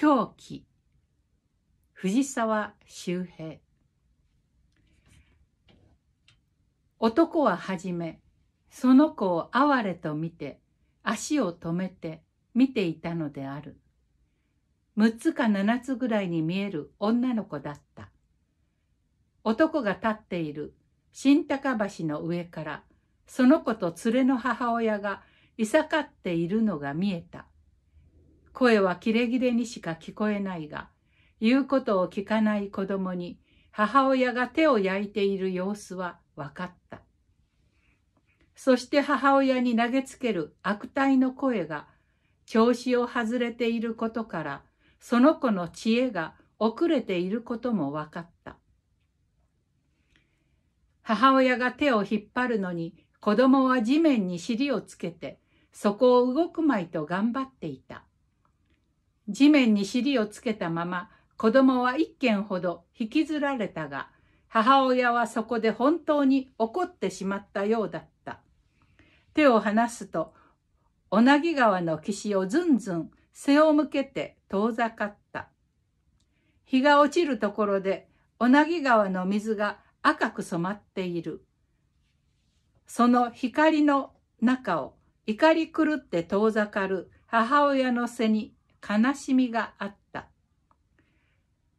狂気藤沢周平男は初めその子を哀れと見て足を止めて見ていたのである6つか7つぐらいに見える女の子だった男が立っている新高橋の上からその子と連れの母親がいさかっているのが見えた声はキレキレにしか聞こえないが、言うことを聞かない子供に母親が手を焼いている様子は分かった。そして母親に投げつける悪態の声が調子を外れていることから、その子の知恵が遅れていることも分かった。母親が手を引っ張るのに子供は地面に尻をつけてそこを動くまいと頑張っていた。地面に尻をつけたまま子供は一軒ほど引きずられたが母親はそこで本当に怒ってしまったようだった手を離すと小名川の岸をずんずん背を向けて遠ざかった日が落ちるところで小名川の水が赤く染まっているその光の中を怒り狂って遠ざかる母親の背に悲しみがあった。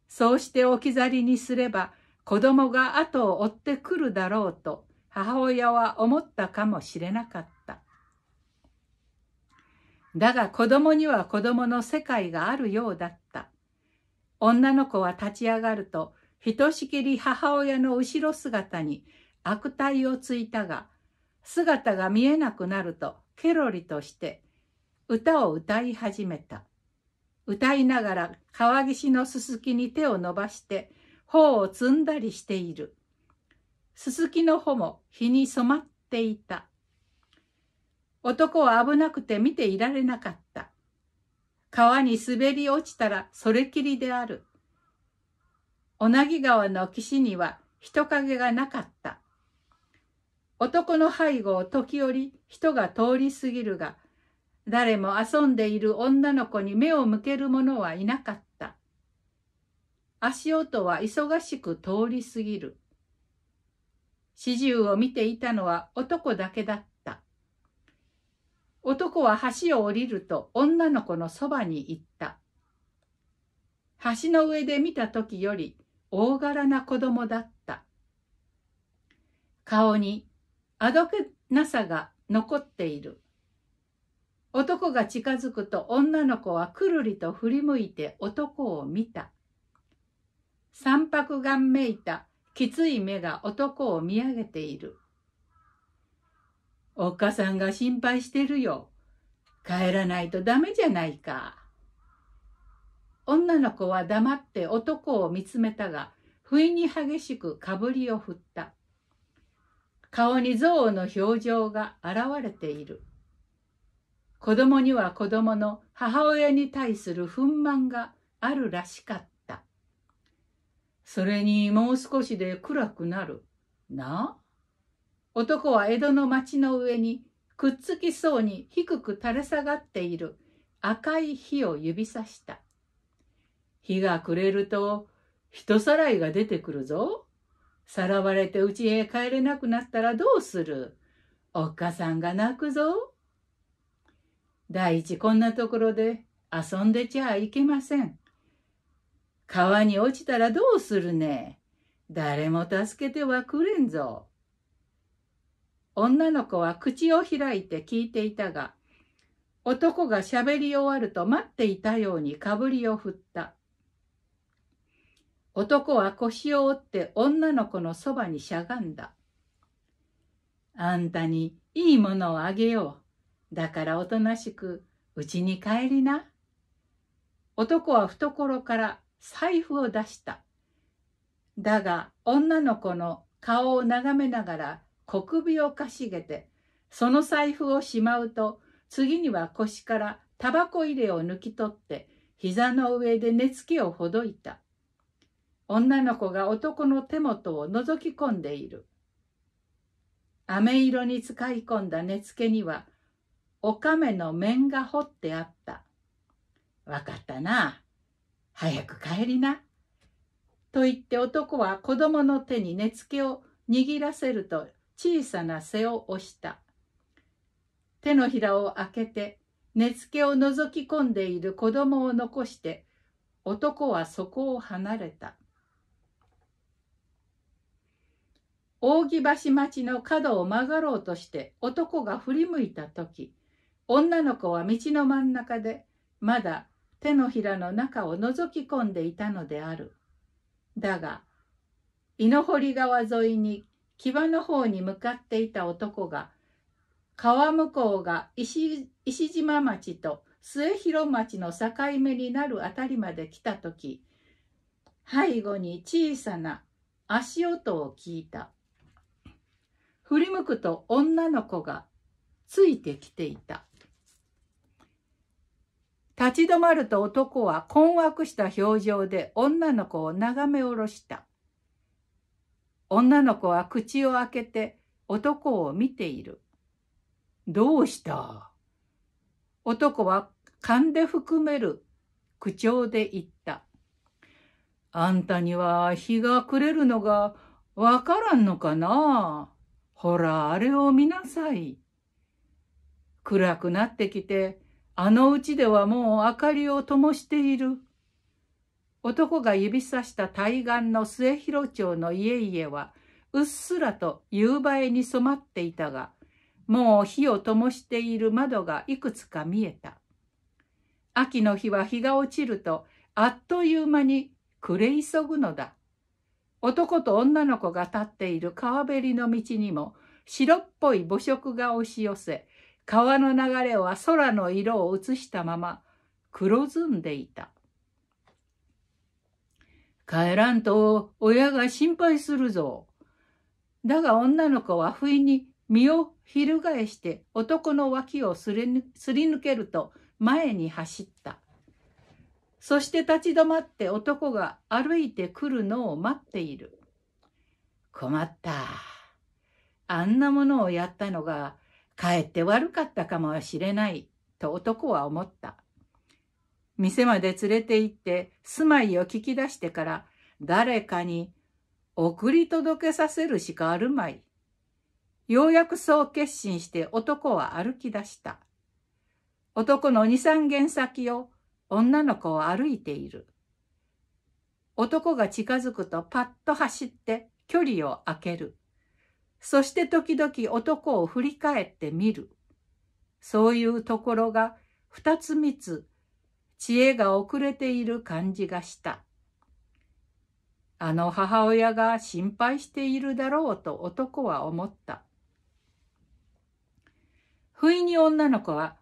そうして置き去りにすれば子供が後を追ってくるだろうと母親は思ったかもしれなかった。だが子供には子供の世界があるようだった。女の子は立ち上がるとひとしきり母親の後ろ姿に悪態をついたが姿が見えなくなるとケロリとして歌を歌い始めた。歌いながら川岸のすすきに手を伸ばして頬を摘んだりしている。すすきの穂も日に染まっていた。男は危なくて見ていられなかった。川に滑り落ちたらそれきりである。小名木川の岸には人影がなかった。男の背後を時折人が通り過ぎるが、誰も遊んでいる女の子に目を向ける者はいなかった。足音は忙しく通り過ぎる。始終を見ていたのは男だけだった。男は橋を降りると女の子のそばに行った。橋の上で見た時より大柄な子供だった。顔にあどけなさが残っている。男が近づくと女の子はくるりと振り向いて男を見た。三白眼めいたきつい目が男を見上げている。おっかさんが心配してるよ。帰らないとダメじゃないか。女の子は黙って男を見つめたが、不意に激しくかぶりを振った。顔に憎悪の表情が現れている。子供には子供の母親に対する憤懣があるらしかった。それにもう少しで暗くなる。な男は江戸の町の上にくっつきそうに低く垂れ下がっている赤い火を指さした。日が暮れると人さらいが出てくるぞ。さらわれて家へ帰れなくなったらどうするおっかさんが泣くぞ。第一こんなところで遊んでちゃいけません。川に落ちたらどうするね。誰も助けてはくれんぞ。女の子は口を開いて聞いていたが、男がしゃべり終わると待っていたようにかぶりを振った。男は腰を折って女の子のそばにしゃがんだ。あんたにいいものをあげよう。だからおとなしくうちに帰りな。男は懐から財布を出した。だが女の子の顔を眺めながら小首をかしげてその財布をしまうと次には腰からタバコ入れを抜き取って膝の上で寝つけをほどいた。女の子が男の手元を覗き込んでいる。飴色に使い込んだ寝付けにはおかめの面が掘ってあった。わかったな。早く帰りな。と言って男は子供の手に根付けを握らせると小さな背を押した。手のひらを開けて根付けを覗き込んでいる子供を残して男はそこを離れた。扇橋町の角を曲がろうとして男が振り向いた時女の子は道の真ん中でまだ手のひらの中を覗き込んでいたのである。だが、猪堀川沿いに際の方に向かっていた男が、川向こうが石島町と末広町の境目になる辺りまで来た時、背後に小さな足音を聞いた。振り向くと女の子がついてきていた。立ち止まると男は困惑した表情で女の子を眺め下ろした。女の子は口を開けて男を見ている。どうした男は勘で含める口調で言った。あんたには日が暮れるのがわからんのかなほら、あれを見なさい。暗くなってきて、あのうちではもう明かりを灯している。男が指さした対岸の末広町の家々は、うっすらと夕映えに染まっていたが、もう火を灯している窓がいくつか見えた。秋の日は日が落ちると、あっという間に暮れ急ぐのだ。男と女の子が立っている川べりの道にも、白っぽい母色が押し寄せ、川の流れは空の色を映したまま黒ずんでいた。帰らんと親が心配するぞ。だが女の子は不意に身を翻して男の脇をすり抜けると前に走った。そして立ち止まって男が歩いてくるのを待っている。困った。あんなものをやったのが帰って悪かったかもしれないと男は思った。店まで連れて行って住まいを聞き出してから誰かに送り届けさせるしかあるまい。ようやくそう決心して男は歩き出した。男の二三軒先を女の子は歩いている。男が近づくとパッと走って距離を空ける。そして時々男を振り返ってみる。そういうところが二つ三つ知恵が遅れている感じがした。あの母親が心配しているだろうと男は思った。不意に女の子は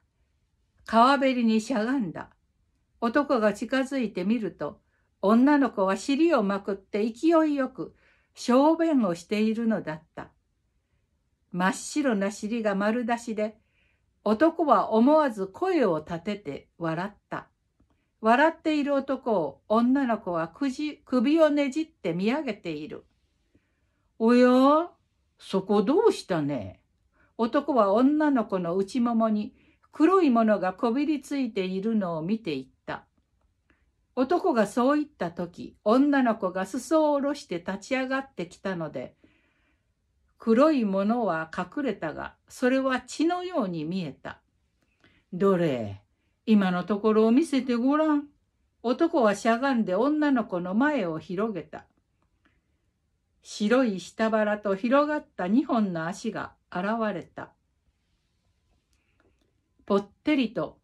川べりにしゃがんだ。男が近づいてみると、女の子は尻をまくって勢いよく小便をしているのだった。真っ白な尻が丸出しで、男は思わず声を立てて笑った。笑っている男を女の子はくじ首をねじって見上げている。おやそこどうしたね男は女の子の内ももに黒いものがこびりついているのを見ていった。男がそう言った時、女の子が裾を下ろして立ち上がってきたので、黒いものは隠れたが、それは血のように見えた。どれ、今のところを見せてごらん。男はしゃがんで女の子の前を広げた。白い下腹と広がった二本の足が現れた。ぽってりと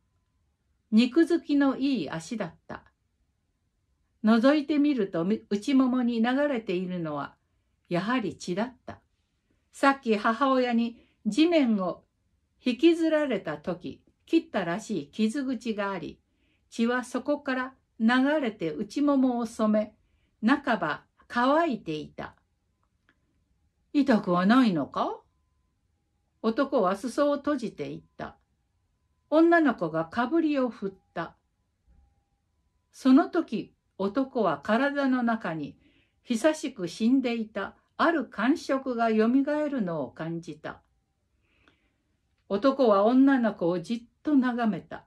肉付きのいい足だった。覗いてみると内ももに流れているのはやはり血だった。さっき母親に地面を引きずられた時、切ったらしい傷口があり、血はそこから流れて内ももを染め、半ば乾いていた。痛くはないのか男は裾を閉じていった。女の子がかぶりを振った。その時、男は体の中に久しく死んでいたある感触がよみがえるのを感じた。男は女の子をじっと眺めた。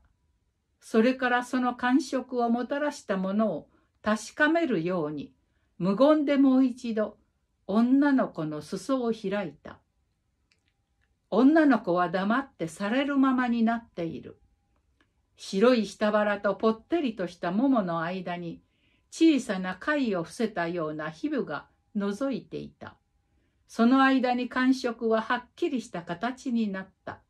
それからその感触をもたらしたものを確かめるように、無言でもう一度、女の子の裾を開いた。女の子は黙ってされるままになっている。白い下腹とぽってりとしたももの間に、小さな貝を伏せたような皮膚が覗いていた。その間に感触ははっきりした形になった。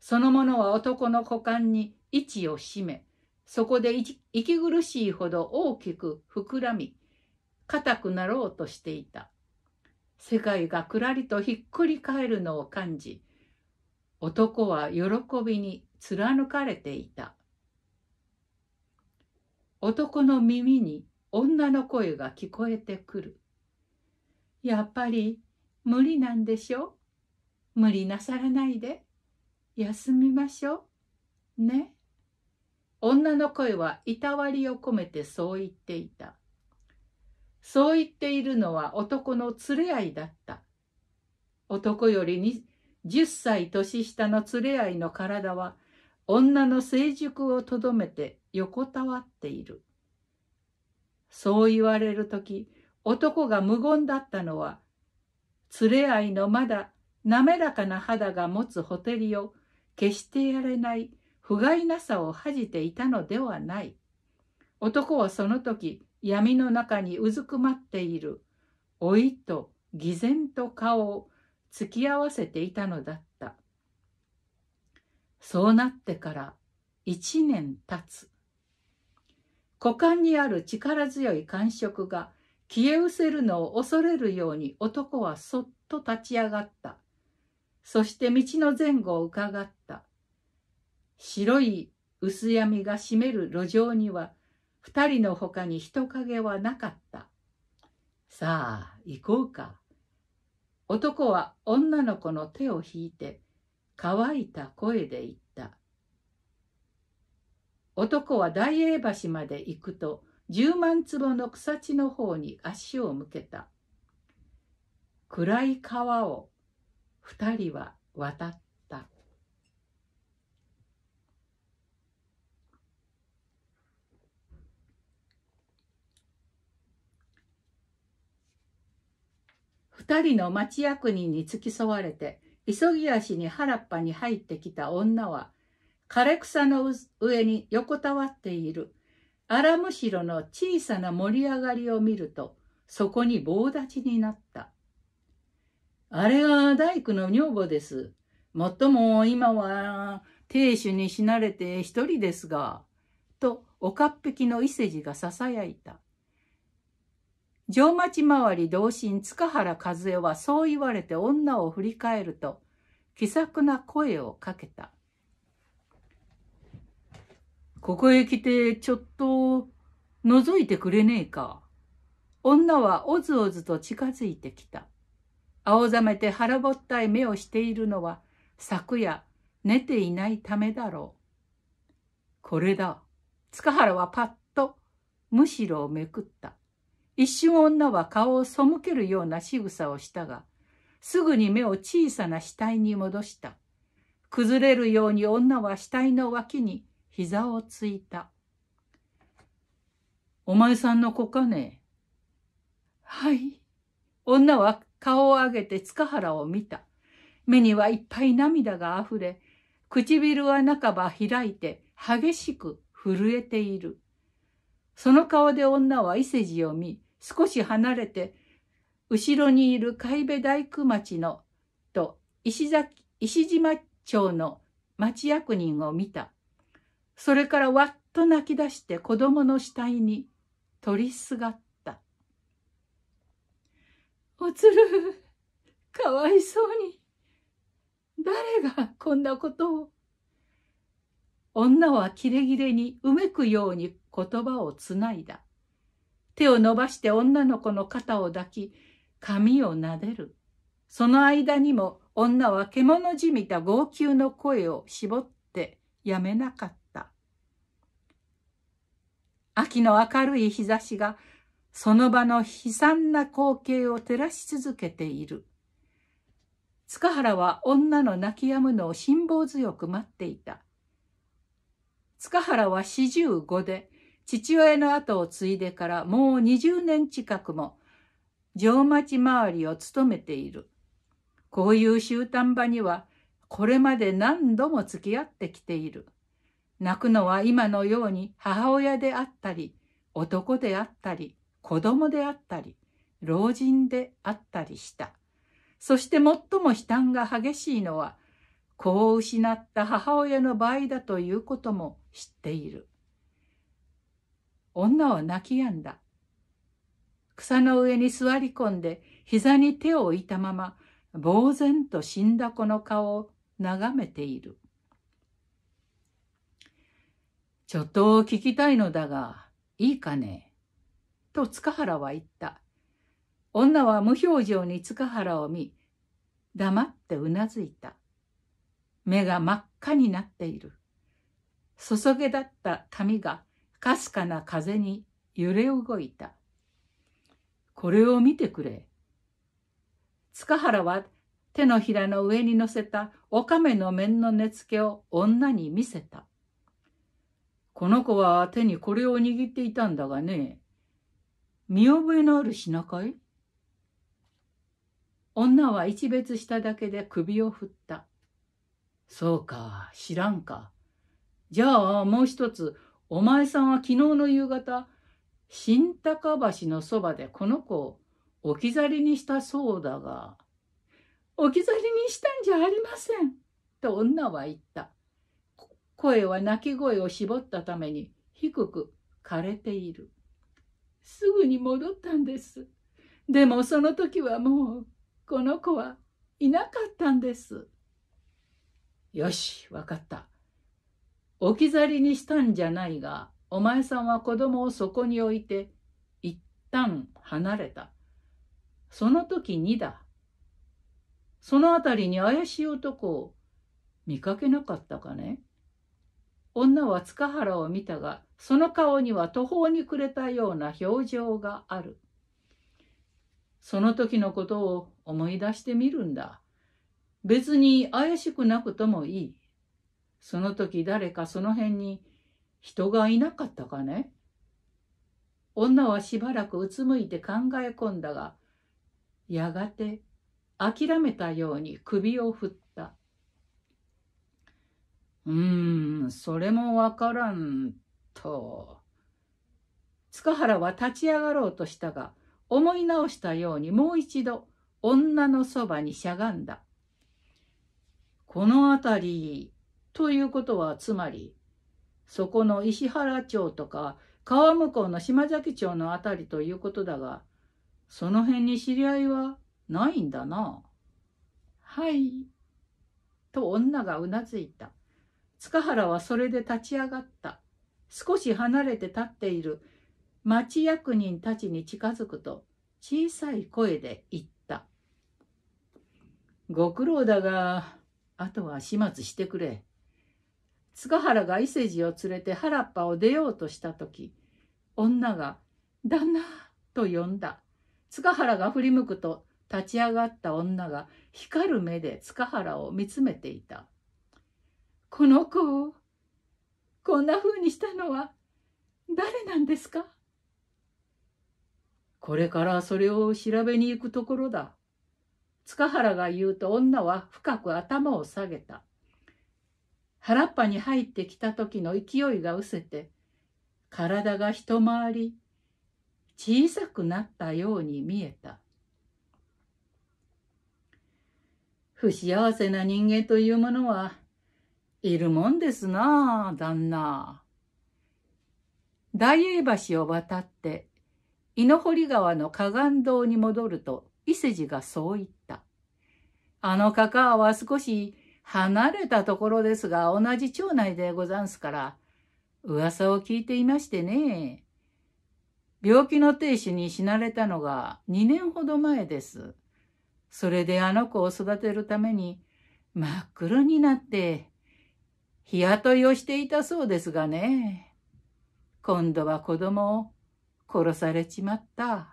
そのものは男の股間に位置を占め、そこで息苦しいほど大きく膨らみ、硬くなろうとしていた。世界がくらりとひっくり返るのを感じ、男は喜びに貫かれていた。男の耳に女の声が聞こえてくる。やっぱり無理なんでしょ無理なさらないで休みましょうね女の声はいたわりを込めてそう言っていたそう言っているのは男の連れ合いだった男より10歳年下の連れ合いの体は女の成熟をとどめて横たわっているそう言われる時男が無言だったのは、連れ合いのまだ滑らかな肌が持つほてりを決してやれない不甲斐なさを恥じていたのではない。男はその時闇の中にうずくまっている老いと偽善と顔を突き合わせていたのだった。そうなってから一年経つ。股間にある力強い感触が消え失せるのを恐れるように男はそっと立ち上がった。そして道の前後を伺った。白い薄闇が占める路上には、二人の他に人影はなかった。さあ、行こうか。男は女の子の手を引いて、乾いた声で言った。男は大栄橋まで行くと、10万坪の草地の方に足を向けた暗い川を2人は渡った2人の町役人に付き添われて急ぎ足に原っぱに入ってきた女は枯れ草の上に横たわっているアラムろの小さな盛り上がりを見ると、そこに棒立ちになった。あれは大工の女房です。もっとも今は亭主に死なれて一人ですが、と、おかっ引きの伊勢路が囁いた。城町回り同心塚原和恵はそう言われて女を振り返ると、気さくな声をかけた。ここへ来てちょっと覗いてくれねえか。女はおずおずと近づいてきた。青ざめて腹ぼったい目をしているのは昨夜寝ていないためだろう。これだ。塚原はパッとむしろをめくった。一瞬女は顔を背けるような仕草をしたが、すぐに目を小さな死体に戻した。崩れるように女は死体の脇に膝をついた。お前さんの子かねはい。女は顔を上げて塚原を見た。目にはいっぱい涙があふれ、唇は半ば開いて激しく震えている。その顔で女は伊勢路を見、少し離れて、後ろにいる海部大工町の、と石崎、石島町の町役人を見た。それからわっと泣き出して子供の死体に取りすがった。おつる、かわいそうに。誰がこんなことを。女はキレキレにうめくように言葉をつないだ。手を伸ばして女の子の肩を抱き、髪をなでる。その間にも女は獣じみた号泣の声を絞ってやめなかった。秋の明るい日差しがその場の悲惨な光景を照らし続けている。塚原は女の泣き止むのを辛抱強く待っていた。塚原は四十五で父親の後を継いでからもう二十年近くも城町周りを務めている。こういう集団場にはこれまで何度も付き合ってきている。泣くのは今のように母親であったり、男であったり、子供であったり、老人であったりした。そして最も悲嘆が激しいのは、子を失った母親の場合だということも知っている。女は泣き止んだ。草の上に座り込んで膝に手を置いたまま、呆然と死んだ子の顔を眺めている。ちょっと聞きたいのだが、いいかねと塚原は言った。女は無表情に塚原を見、黙ってうなずいた。目が真っ赤になっている。注げだった髪がかすかな風に揺れ動いた。これを見てくれ。塚原は手のひらの上に乗せたおカメの面の根付けを女に見せた。この子は手にこれを握っていたんだがね、見覚えのある品かい女は一別しただけで首を振った。そうか、知らんか。じゃあもう一つ、お前さんは昨日の夕方、新高橋のそばでこの子を置き去りにしたそうだが、置き去りにしたんじゃありません、と女は言った。声は泣き声を絞ったために低く枯れている。すぐに戻ったんです。でもその時はもうこの子はいなかったんです。よし、わかった。置き去りにしたんじゃないが、お前さんは子供をそこに置いて、一旦離れた。その時にだ。その辺りに怪しい男を見かけなかったかね女は塚原を見たが、その顔には途方に暮れたような表情がある。その時のことを思い出してみるんだ。別に怪しくなくともいい。その時誰かその辺に人がいなかったかね女はしばらくうつむいて考え込んだが、やがて諦めたように首を振った。うーん、それもわからんと。塚原は立ち上がろうとしたが、思い直したようにもう一度女のそばにしゃがんだ。この辺りということはつまり、そこの石原町とか川向こうの島崎町の辺りということだが、その辺に知り合いはないんだな。はい。と女がうなずいた。塚原はそれで立ち上がった。少し離れて立っている町役人たちに近づくと小さい声で言った。ご苦労だが、あとは始末してくれ。塚原が伊勢路を連れて原っぱを出ようとした時女が「旦那」と呼んだ塚原が振り向くと立ち上がった女が光る目で塚原を見つめていたこの子をこんな風にしたのは誰なんですかこれからそれを調べに行くところだ。塚原が言うと女は深く頭を下げた。原っぱに入ってきた時の勢いが失せて、体が一回り小さくなったように見えた。不幸せな人間というものはいるもんですなあ、旦那。大栄橋を渡って、稲堀川の河岸道に戻ると、伊勢路がそう言った。あのかかは少し離れたところですが、同じ町内でござんすから、噂を聞いていましてね。病気の亭主に死なれたのが2年ほど前です。それであの子を育てるために真っ黒になって日雇いをしていたそうですがね。今度は子供を殺されちまった。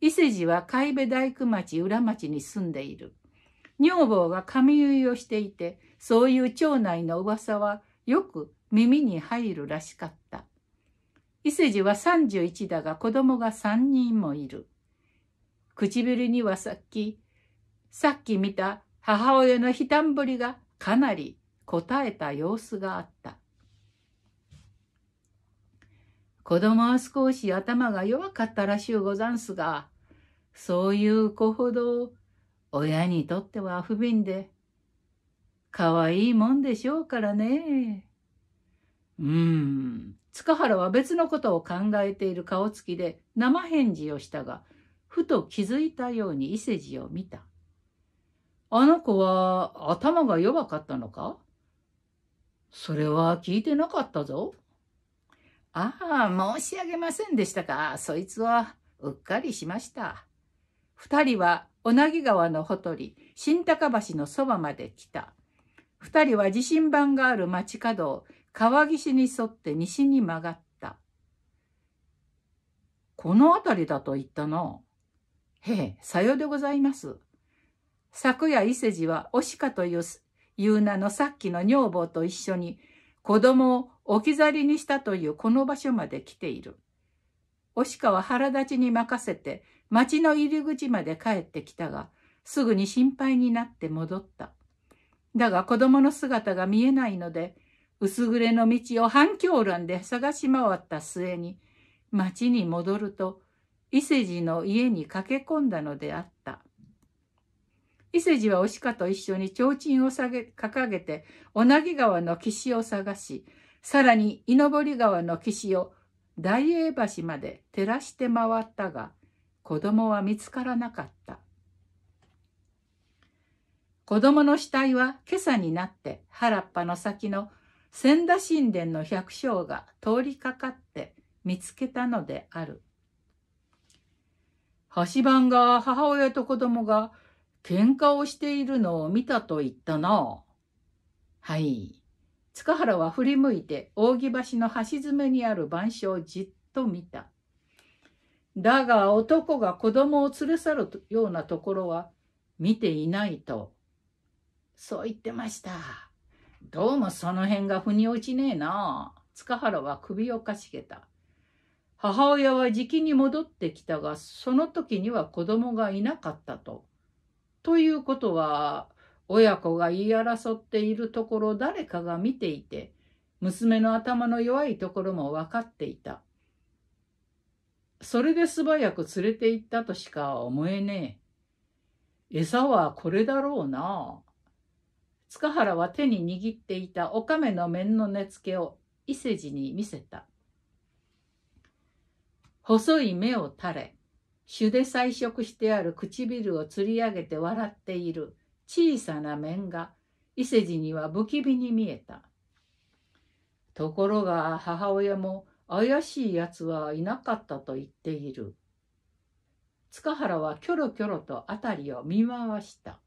伊勢路は海部大工町裏町に住んでいる。女房が髪結いをしていて、そういう町内の噂はよく耳に入るらしかった。伊勢路は三十一だが子供が三人もいる。唇にはさっき、さっき見た母親の悲嘆ぶりがかなり答えた様子があった。子供は少し頭が弱かったらしゅうござんすが、そういう子ほど親にとっては不憫で、かわいいもんでしょうからね。うーん。塚原は別のことを考えている顔つきで生返事をしたが、ふと気づいたように伊勢路を見た。あの子は頭が弱かったのかそれは聞いてなかったぞ。ああ、申し上げませんでしたか。そいつは、うっかりしました。二人は、小名木川のほとり、新高橋のそばまで来た。二人は地震盤がある街角を、川岸に沿って西に曲がった。この辺りだと言ったな。へえ、さようでございます。昨夜伊勢路は、おしかというゆうなのさっきの女房と一緒に子供を置き去りにしたというこの場所まで来ている。おかは腹立ちに任せて町の入り口まで帰ってきたが、すぐに心配になって戻った。だが子供の姿が見えないので、薄暮れの道を半狂乱で探し回った末に、町に戻ると、伊勢路の家に駆け込んだのであった。伊勢路はお鹿と一緒に提灯を掲げて、小名木川の岸を探し、さらに井登川の岸を大栄橋まで照らして回ったが、子供は見つからなかった。子供の死体は今朝になって原っぱの先の千田神殿の百姓が通りかかって見つけたのである。橋番が母親と子供が喧嘩をしているのを見たと言ったな。はい。塚原は振り向いて、扇橋の橋爪にある板書をじっと見た。だが男が子供を連れ去るようなところは見ていないと。そう言ってました。どうもその辺が腑に落ちねえな。塚原は首をかしげた。母親はじきに戻ってきたが、その時には子供がいなかったと。ということは、親子が言い争っているところ誰かが見ていて、娘の頭の弱いところも分かっていた。それで素早く連れて行ったとしか思えねえ。餌はこれだろうな。塚原は手に握っていたおかめの面の根付けを伊勢路に見せた。細い目を垂れ、朱で彩色してある唇をつり上げて笑っている小さな面が伊勢路には不気味に見えた。ところが母親も怪しい奴はいなかったと言っている。塚原はキョロキョロと辺りを見回した。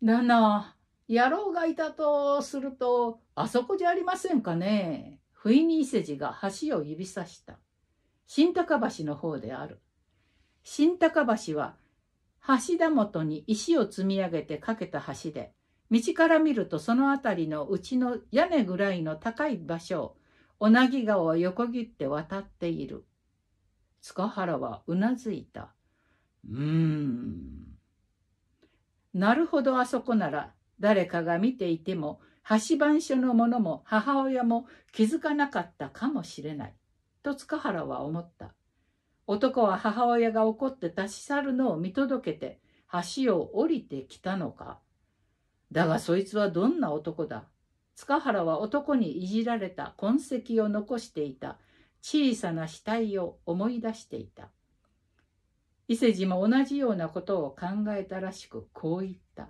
旦那、野郎がいたとすると、あそこじゃありませんかね。不意に伊勢路が橋を指さした。新高橋の方である。新高橋は橋田元に石を積み上げて架けた橋で、道から見るとその辺りのうちの屋根ぐらいの高い場所を、な木川を横切って渡っている。塚原はうなずいた。うーん。なるほどあそこなら誰かが見ていても橋番所の者も母親も気づかなかったかもしれない。と塚原は思った。男は母親が怒って立ち去るのを見届けて橋を降りてきたのか。だがそいつはどんな男だ塚原は男にいじられた痕跡を残していた小さな死体を思い出していた。伊勢路も同じようなことを考えたらしくこう言った。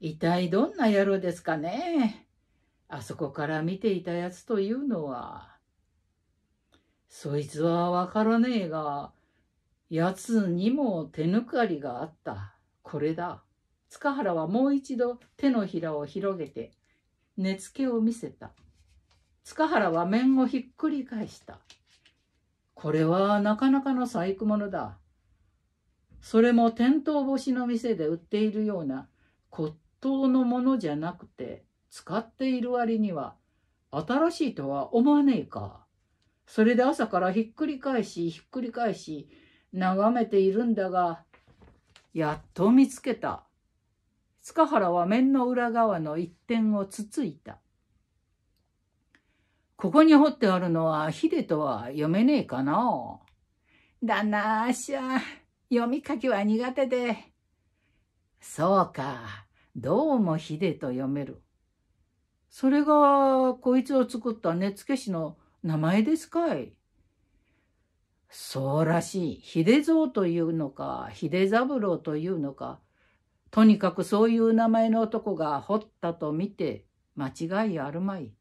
一体どんな野郎ですかねあそこから見ていたやつというのは。そいつはわからねえが、奴にも手抜かりがあった。これだ。塚原はもう一度手のひらを広げて、根付けを見せた。塚原は面をひっくり返した。これはなかなかの細工物だ。それも店頭干しの店で売っているような骨董のものじゃなくて、使っている割には新しいとは思わねえか。それで朝からひっくり返しひっくり返し眺めているんだがやっと見つけた塚原は面の裏側の一点をつついたここに掘ってあるのはヒデとは読めねえかなだなあしゃ読み書きは苦手でそうかどうもヒデと読めるそれがこいつを作った根付師の名前ですかいそうらしい。秀蔵というのか、秀三郎というのか、とにかくそういう名前の男が掘ったと見て間違いあるまい。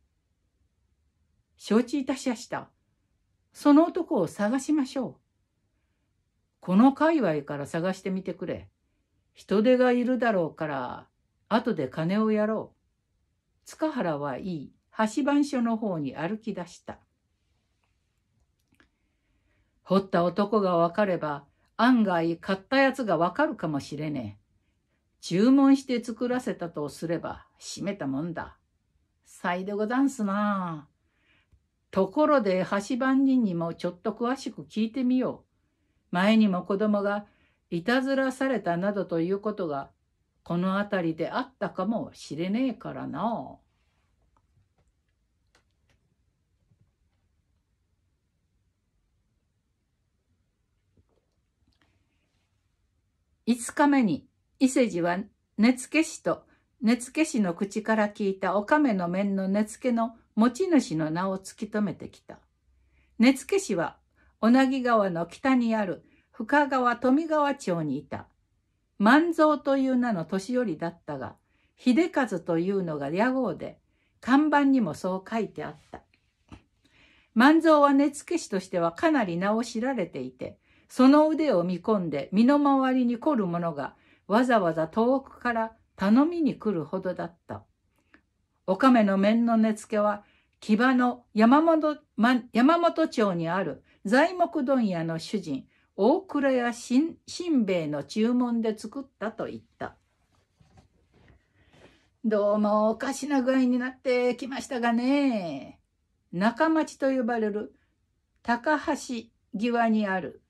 承知いたしやした。その男を探しましょう。この界隈から探してみてくれ。人手がいるだろうから、後で金をやろう。塚原はいい橋番所の方に歩き出した。掘った男がわかれば、案外買ったやつがわかるかもしれねえ。注文して作らせたとすれば、閉めたもんだ。さいでござんすなところで、橋番人にもちょっと詳しく聞いてみよう。前にも子供が、いたずらされたなどということが、この辺りであったかもしれねえからな5日目に伊勢路は根付氏と根付氏の口から聞いたおかめの面の根付の持ち主の名を突き止めてきた。根付氏は小名木川の北にある深川富川町にいた。万蔵という名の年寄りだったが、秀和というのが屋号で、看板にもそう書いてあった。万蔵は根付氏としてはかなり名を知られていて、その腕を見込んで身の回りに来る者がわざわざ遠くから頼みに来るほどだった。おかめの面の根付けは木場の山本,、ま、山本町にある材木問屋の主人大倉屋新兵衛の注文で作ったと言った。どうもおかしな具合になってきましたがね。中町と呼ばれる高橋際にある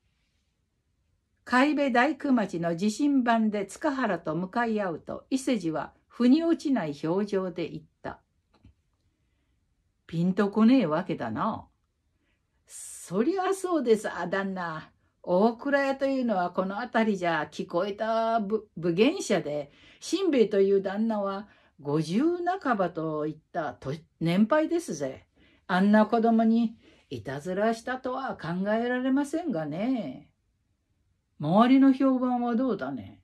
海部大工町の地震盤で塚原と向かい合うと伊勢路は腑に落ちない表情で言った「ピンとこねえわけだな」「そりゃそうですあ旦那大倉屋というのはこの辺りじゃ聞こえた武芸者でん兵衛という旦那は五十半ばといった年配ですぜあんな子供にいたずらしたとは考えられませんがね」周りの評判はどうだね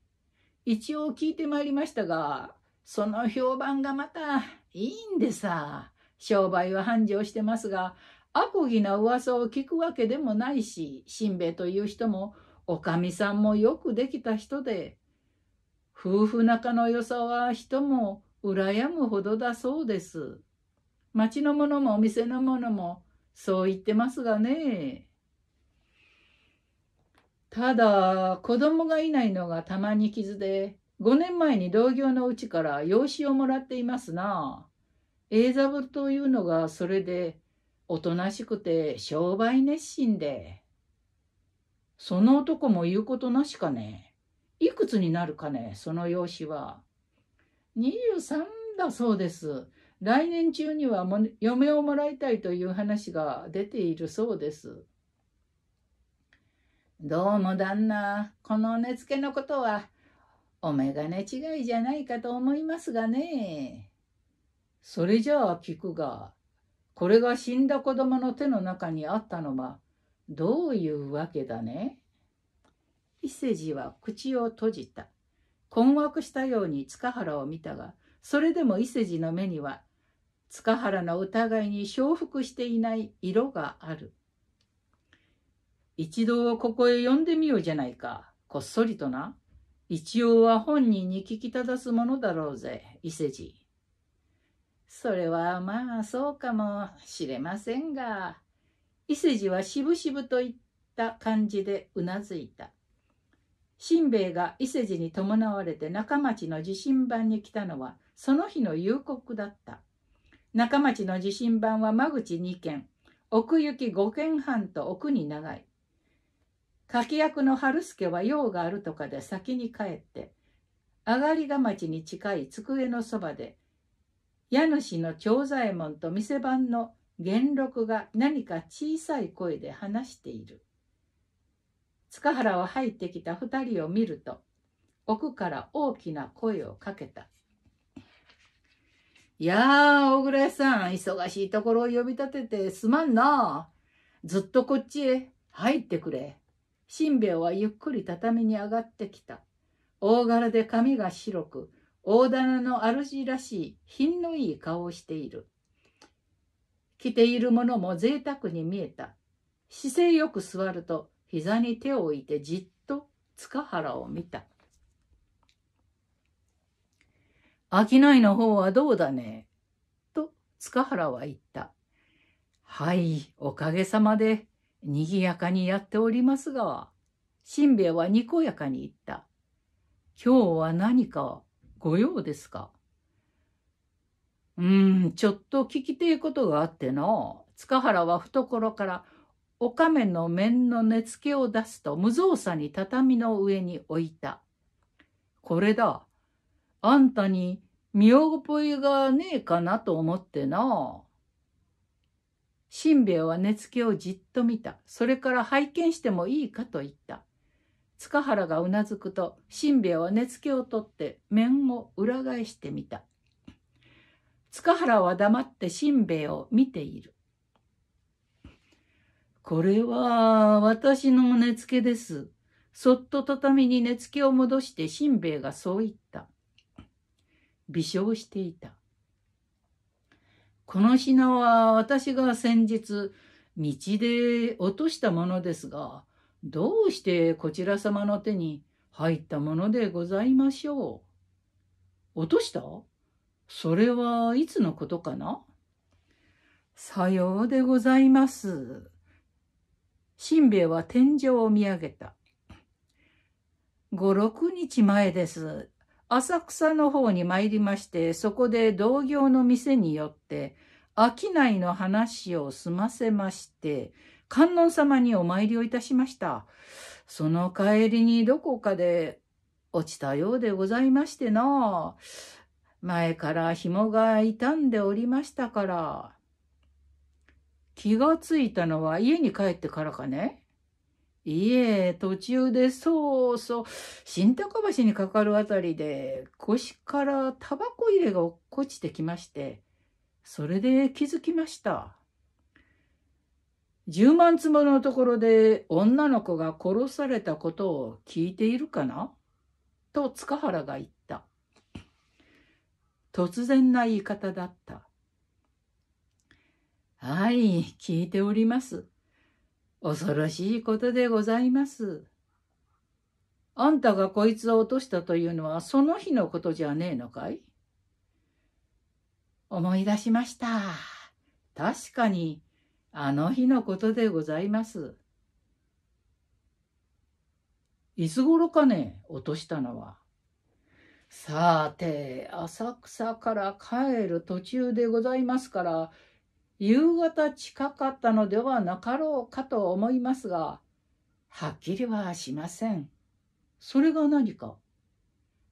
一応聞いてまいりましたが、その評判がまたいいんでさ、商売は繁盛してますが、アコギな噂を聞くわけでもないし、しんべヱという人も、おかみさんもよくできた人で、夫婦仲の良さは人も羨むほどだそうです。町の者もお店の者もそう言ってますがね。ただ、子供がいないのがたまに傷で、5年前に同業のうちから養子をもらっていますな。エーザブというのがそれで、おとなしくて商売熱心で。その男も言うことなしかね。いくつになるかね、その養子は。23だそうです。来年中には嫁をもらいたいという話が出ているそうです。どうも旦那、この根付けのことは、お眼鏡違いじゃないかと思いますがね。それじゃあ聞くが、これが死んだ子供の手の中にあったのは、どういうわけだね伊勢路は口を閉じた。困惑したように塚原を見たが、それでも伊勢路の目には、塚原の疑いに承服していない色がある。一度ここへ呼んでみようじゃないか。こっそりとな。一応は本人に聞き正すものだろうぜ、伊勢路。それはまあそうかもしれませんが、伊勢路はしぶしぶといった感じでうなずいた。しんべヱが伊勢路に伴われて中町の地震盤に来たのはその日の夕刻だった。中町の地震盤は間口2軒、奥行き5軒半と奥に長い。柿役の春助は用があるとかで先に帰って、上がりが町に近い机のそばで、家主の長左衛門と店番の元禄が何か小さい声で話している。塚原を入ってきた二人を見ると、奥から大きな声をかけた。いやあ、小倉さん、忙しいところを呼び立ててすまんな。ずっとこっちへ入ってくれ。しんべヱはゆっくり畳に上がってきた。大柄で髪が白く、大棚の主らしい品のいい顔をしている。着ているものも贅沢に見えた。姿勢よく座ると、膝に手を置いてじっと塚原を見た。商いの方はどうだねと塚原は言った。はい、おかげさまで賑やかにやっておりますが、しんべヱはにこやかに言った。今日は何かご用ですかうーん、ちょっと聞きてえことがあっての、塚原は懐からおかめの面の根付けを出すと無造作に畳の上に置いた。これだ。あんたに見覚えがねえかなと思ってな。しんべヱは寝付けをじっと見た。それから拝見してもいいかと言った。塚原がうなずくと、しんべヱは寝付けを取って面を裏返してみた。塚原は黙ってしんべヱを見ている。これは私の寝付けです。そっと畳に寝付けを戻してしんべヱがそう言った。微笑していた。この品は私が先日道で落としたものですが、どうしてこちら様の手に入ったものでございましょう。落としたそれはいつのことかなさようでございます。しんべヱは天井を見上げた。五六日前です。浅草の方に参りまして、そこで同業の店によって、商いの話を済ませまして、観音様にお参りをいたしました。その帰りにどこかで落ちたようでございましてな。前から紐が傷んでおりましたから。気がついたのは家に帰ってからかね。いえ、途中で、そうそう、新高橋にかかるあたりで、腰からタバコ入れが落っこちてきまして、それで気づきました。10万坪のところで女の子が殺されたことを聞いているかなと塚原が言った。突然な言い方だった。はい、聞いております。恐ろしいことでございます。あんたがこいつを落としたというのはその日のことじゃねえのかい思い出しました。確かに、あの日のことでございます。いつ頃かね、落としたのは。さて、浅草から帰る途中でございますから、夕方近かったのではなかろうかと思いますが、はっきりはしません。それが何か。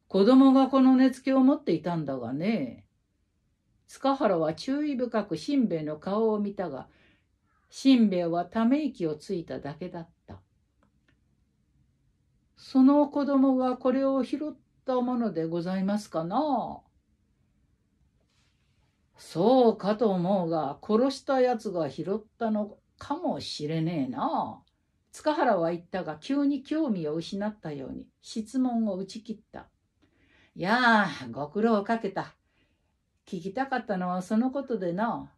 子供がこの寝つきを持っていたんだがね。塚原は注意深くしんべヱの顔を見たが、しんべヱはため息をついただけだった。その子供がこれを拾ったものでございますかなそうかと思うが、殺した奴が拾ったのかもしれねえな。塚原は言ったが、急に興味を失ったように、質問を打ち切った。いやあ、ご苦労かけた。聞きたかったのはそのことでな。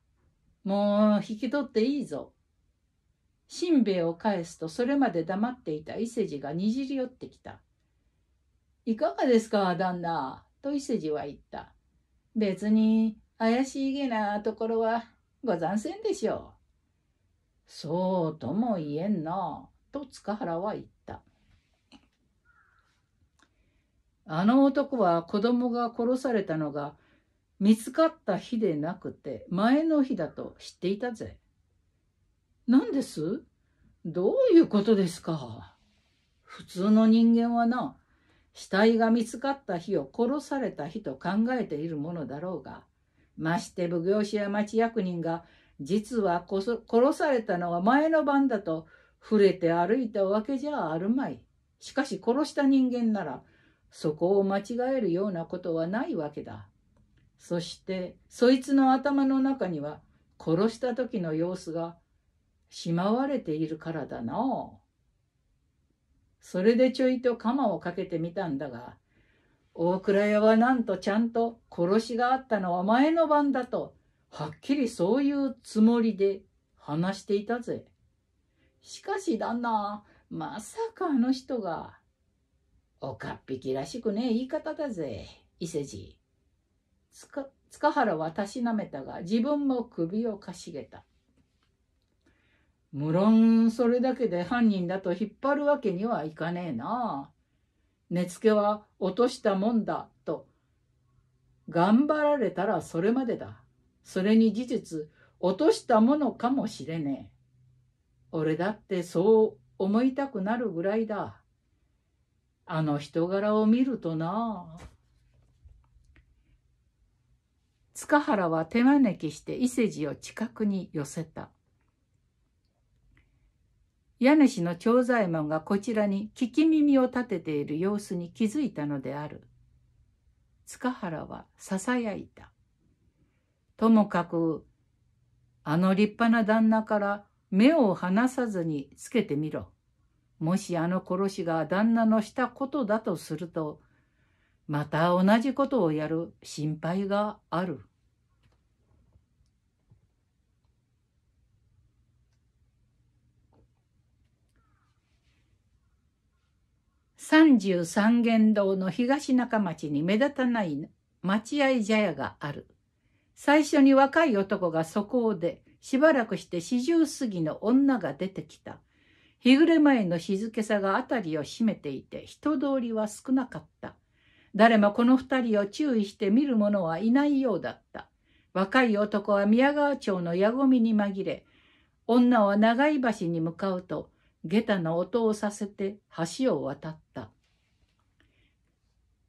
もう引き取っていいぞ。しんべヱを返すとそれまで黙っていた伊勢路がにじり寄ってきた。いかがですか、旦那。と伊勢路は言った。別に怪しげなところはござんせんでしょう。そうとも言えんな、と塚原は言った。あの男は子供が殺されたのが見つかった日でなくて前の日だと知っていたぜ。何ですどういうことですか普通の人間はな、死体が見つかった日を殺された日と考えているものだろうが、まして奉行所や町役人が実は殺されたのは前の晩だと触れて歩いたわけじゃあるまい。しかし殺した人間ならそこを間違えるようなことはないわけだ。そしてそいつの頭の中には殺した時の様子がしまわれているからだなそれでちょいと鎌をかけてみたんだが大倉屋はなんとちゃんと殺しがあったのはお前の番だと、はっきりそういうつもりで話していたぜ。しかし旦那、まさかあの人が。おかっぴきらしくねえ言い方だぜ、伊勢路。塚原はたしなめたが、自分も首をかしげた。無論それだけで犯人だと引っ張るわけにはいかねえな。寝付けは落としたもんだと頑張られたらそれまでだそれに事実落としたものかもしれねえ俺だってそう思いたくなるぐらいだあの人柄を見るとな塚原は手招きして伊勢路を近くに寄せた家主の長左衛門がこちらに聞き耳を立てている様子に気づいたのである。塚原はささやいた。ともかく、あの立派な旦那から目を離さずにつけてみろ。もしあの殺しが旦那のしたことだとすると、また同じことをやる心配がある。33元堂の東中町に目立たない待合茶屋がある。最初に若い男がそこを出、しばらくして四十過ぎの女が出てきた。日暮れ前の静けさが辺りを占めていて、人通りは少なかった。誰もこの二人を注意して見る者はいないようだった。若い男は宮川町の矢込みに紛れ、女は長い橋に向かうと、下駄の音をさせて橋を渡った。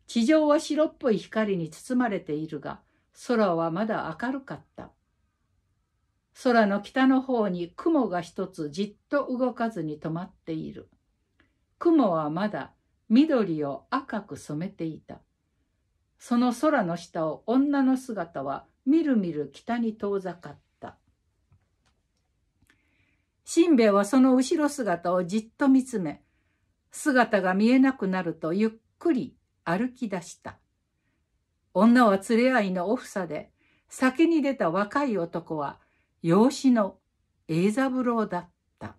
地上は白っぽい光に包まれているが、空はまだ明るかった。空の北の方に雲が一つじっと動かずに止まっている。雲はまだ緑を赤く染めていた。その空の下を女の姿はみるみる北に遠ざかった。しんべヱはその後ろ姿をじっと見つめ、姿が見えなくなるとゆっくり歩き出した。女は連れ合いのお房で、先に出た若い男は、養子の栄三郎だった。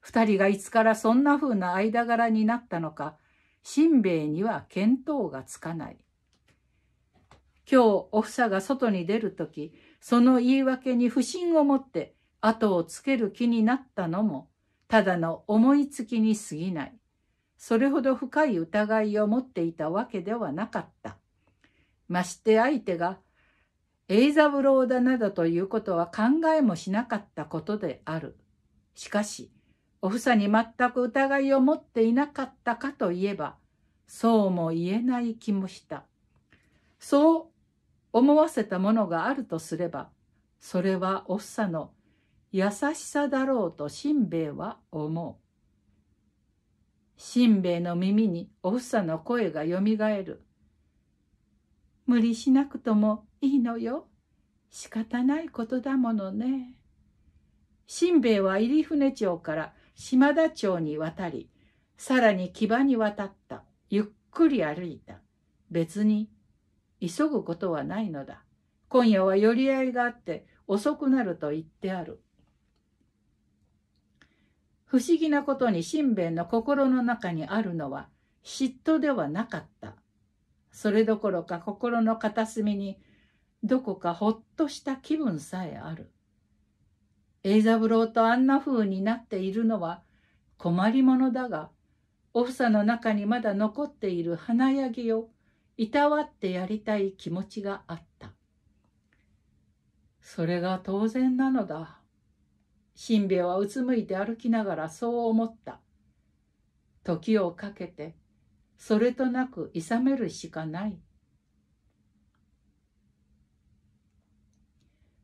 二人がいつからそんな風な間柄になったのか、しんべヱには見当がつかない。今日、お房が外に出るとき、その言い訳に不信を持って、後をつける気になったのも、ただの思いつきに過ぎない。それほど深い疑いを持っていたわけではなかった。まして相手が、栄三郎だなどということは考えもしなかったことである。しかし、おふさに全く疑いを持っていなかったかといえば、そうも言えない気もした。そう思わせたものがあるとすれば、それはおふさの優しさだろうとしんべヱは思う。しんべヱの耳におふさの声がよみがえる。無理しなくともいいのよ。仕方ないことだものね。しんべヱは入船町から島田町に渡り、さらに木場に渡った。ゆっくり歩いた。別に急ぐことはないのだ。今夜は寄り合いがあって遅くなると言ってある。不思議なことにしんべヱの心の中にあるのは嫉妬ではなかった。それどころか心の片隅にどこかほっとした気分さえある。栄三郎とあんな風になっているのは困りものだが、お房の中にまだ残っている華やぎをいたわってやりたい気持ちがあった。それが当然なのだ。しんべヱはうつむいて歩きながらそう思った。時をかけて、それとなくいさめるしかない。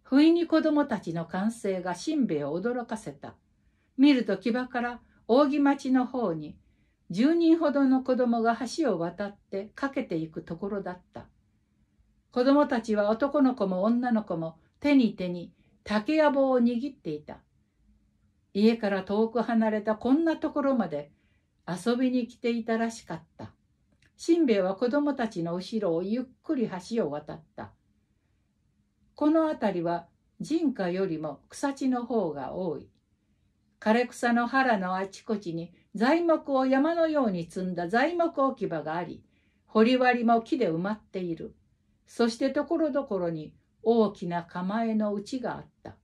不意に子供たちの歓声がしんべヱを驚かせた。見ると木場から扇町の方に10人ほどの子供が橋を渡って駆けていくところだった。子供たちは男の子も女の子も手に手に竹やぼを握っていた。家から遠く離れたこんなところまで遊びに来ていたらしかった。しんべヱは子供たちの後ろをゆっくり橋を渡った。この辺りは人家よりも草地の方が多い。枯れ草の原のあちこちに材木を山のように積んだ材木置き場があり、掘り割りも木で埋まっている。そしてところどころに大きな構えの内があった。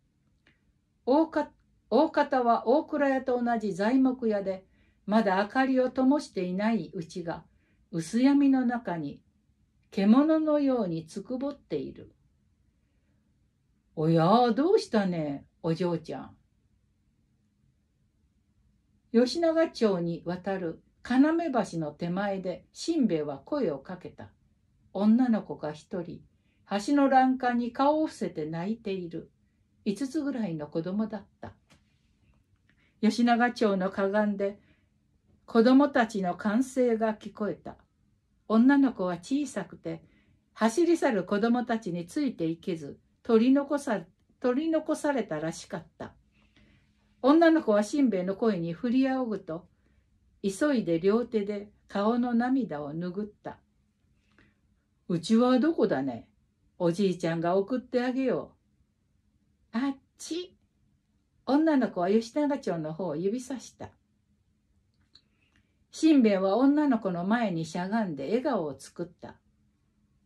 か大方は大倉屋と同じ材木屋でまだ明かりを灯していないうちが薄闇の中に獣のようにつくぼっている。おやどうしたねお嬢ちゃん。吉永町に渡る要橋の手前でしんべヱは声をかけた。女の子が一人橋の欄干に顔を伏せて泣いている5つぐらいの子供だった。吉永町の河岸で子供たちの歓声が聞こえた。女の子は小さくて、走り去る子供たちについていけず、取り残さ取り残されたらしかった。女の子はしんべヱの声に振りあおぐと、急いで両手で顔の涙を拭った。うちはどこだねおじいちゃんが送ってあげよう。あっち女の子は吉永町の方を指さした。しんべヱは女の子の前にしゃがんで笑顔を作った。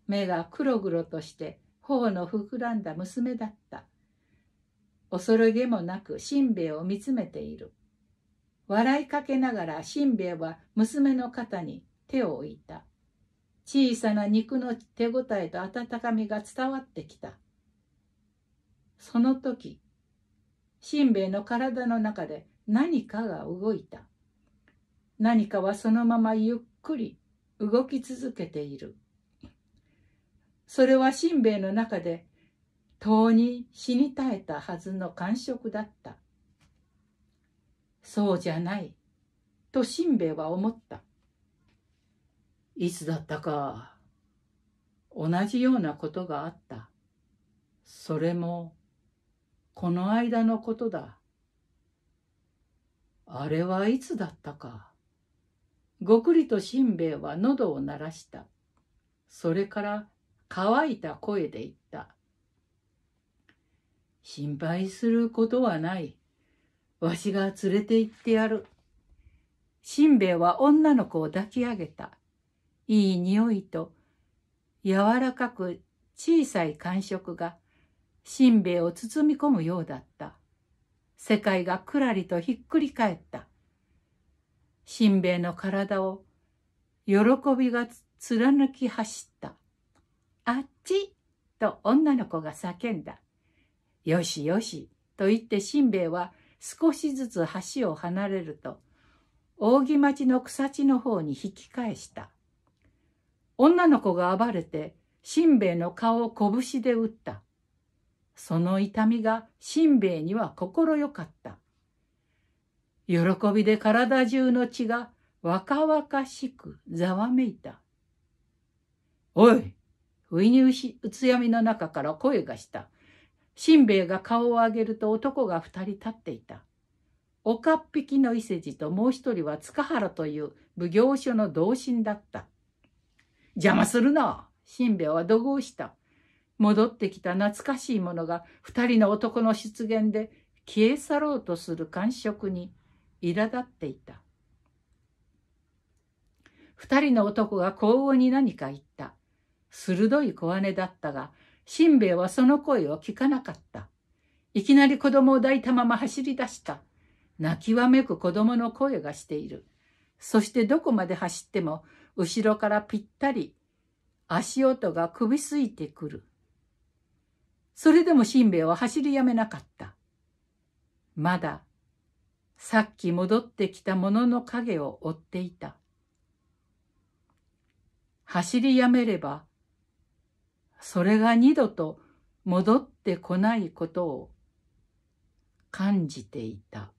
目が黒々として頬の膨らんだ娘だった。恐れげもなくしんべヱを見つめている。笑いかけながらしんべヱは娘の肩に手を置いた。小さな肉の手応えと温かみが伝わってきた。その時、しんべヱの体の中で何かが動いた。何かはそのままゆっくり動き続けている。それはしんべヱの中で、とうに死に絶えたはずの感触だった。そうじゃない、としんべヱは思った。いつだったか、同じようなことがあった。それもこの間のことだ。あれはいつだったか。ごくりとしんべヱは喉を鳴らした。それから乾いた声で言った。心配することはない。わしが連れて行ってやる。しんべヱは女の子を抱き上げた。いい匂いと柔らかく小さい感触がしんべヱを包み込むようだった。世界がくらりとひっくり返った。しんべヱの体を喜びが貫き走った。あっちと女の子が叫んだ。よしよしと言ってしんべヱは少しずつ橋を離れると扇町の草地の方に引き返した。女の子が暴れてしんべヱの顔を拳で打った。その痛みがしんべヱには心よかった。喜びで体中の血が若々しくざわめいた。おい不意にうしうつやみの中から声がした。しんべヱが顔を上げると男が二人立っていた。岡っ引きの伊勢路ともう一人は塚原という奉行所の同心だった。邪魔するなしんべヱは怒号した。戻ってきた懐かしいものが二人の男の出現で消え去ろうとする感触に苛立っていた。二人の男が高互に何か言った。鋭い小姉だったが、しんべヱはその声を聞かなかった。いきなり子供を抱いたまま走り出した。泣きわめく子供の声がしている。そしてどこまで走っても、後ろからぴったり、足音が首すいてくる。それでもしんべヱは走りやめなかった。まだ、さっき戻ってきたものの影を追っていた。走りやめれば、それが二度と戻ってこないことを感じていた。